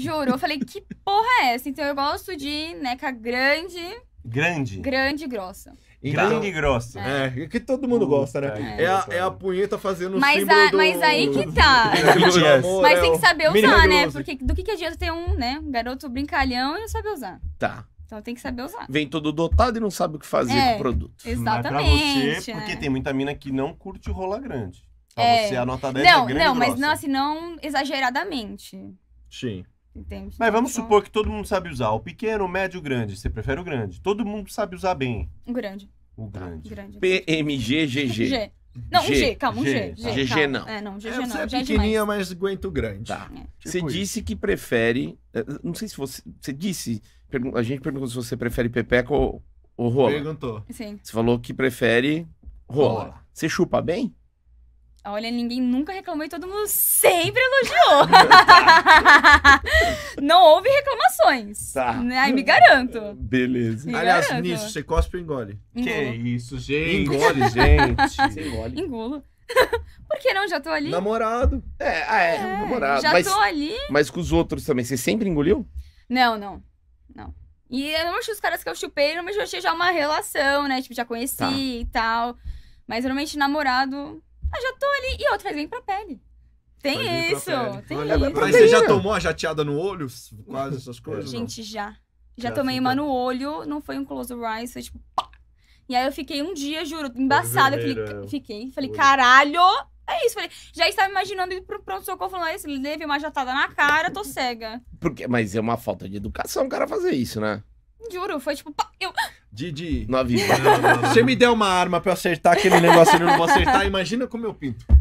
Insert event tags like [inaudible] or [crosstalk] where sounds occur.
Juro, eu falei, que porra é essa? Então eu gosto de neca grande. Grande. Grande e grossa. Então, grande e grossa. É, é que todo mundo Puta gosta, né? É, é, a, é a punheta fazendo mas a, do... Mas aí que [laughs] tá. mas tem que saber usar, né? Porque do que, que adianta ter um, né? Um garoto brincalhão e não saber usar. Tá. Então tem que saber usar. Vem todo dotado e não sabe o que fazer é, com o produto. Exatamente. Mas pra você, porque é. tem muita mina que não curte rola grande. Pra é. você, a nota 10 não, é grande Não, mas não, assim, não exageradamente. Sim. Mas vamos então supor que todo mundo sabe usar. O pequeno, o médio, o grande. Você prefere o grande. Todo mundo sabe usar bem. O grande. O grande. Tá. grande. PMGGG. G. Não, G. um G, calma, um G. G, G, G não. É, não, GG é, não. Você é, é pequenininha, mas aguenta o grande. Tá. É. Tipo você isso. disse que prefere... Eh, não sei se você... Você disse... A gente perguntou se você prefere pepeca ou, ou rola. Perguntou. Sim. Você falou que prefere rola. rola. Você chupa bem? Olha, ninguém nunca reclamou e todo mundo sempre elogiou. [laughs] [laughs] não houve reclamações. Tá. Né? Aí me garanto. [laughs] Beleza. Me Aliás, garanto. nisso, você cospe ou engole? Engulo. Que isso, gente. Engole, [laughs] gente. você engole. Engulo. [laughs] Por que não? Já tô ali. Namorado. É, ah, é, é, namorado. Já mas, tô ali. Mas com os outros também. Você sempre engoliu? Não, não. Não. E eu normalmente os caras que eu chupei, normalmente eu tinha já uma relação, né? Tipo, já conheci tá. e tal. Mas normalmente namorado. Ah, já tô ali. E outra, vem pra pele. Tem isso, tem isso. Mas você já tomou a jateada no olho? Quase essas é. coisas? Gente, já. Já, já tomei fica... uma no olho, não foi um close rise, foi tipo. Pá! E aí eu fiquei um dia, juro, embaçada. Falei, fiquei. Falei, caralho! É isso, falei, já estava imaginando ir pro pronto-socorro falando isso, ele teve uma jatada na cara, tô cega. Porque, mas é uma falta de educação o cara fazer isso, né? Juro, foi tipo, pá, eu. Didi. Não, não, não, Você me deu uma arma pra eu acertar aquele negócio e eu não vou acertar, imagina como eu pinto.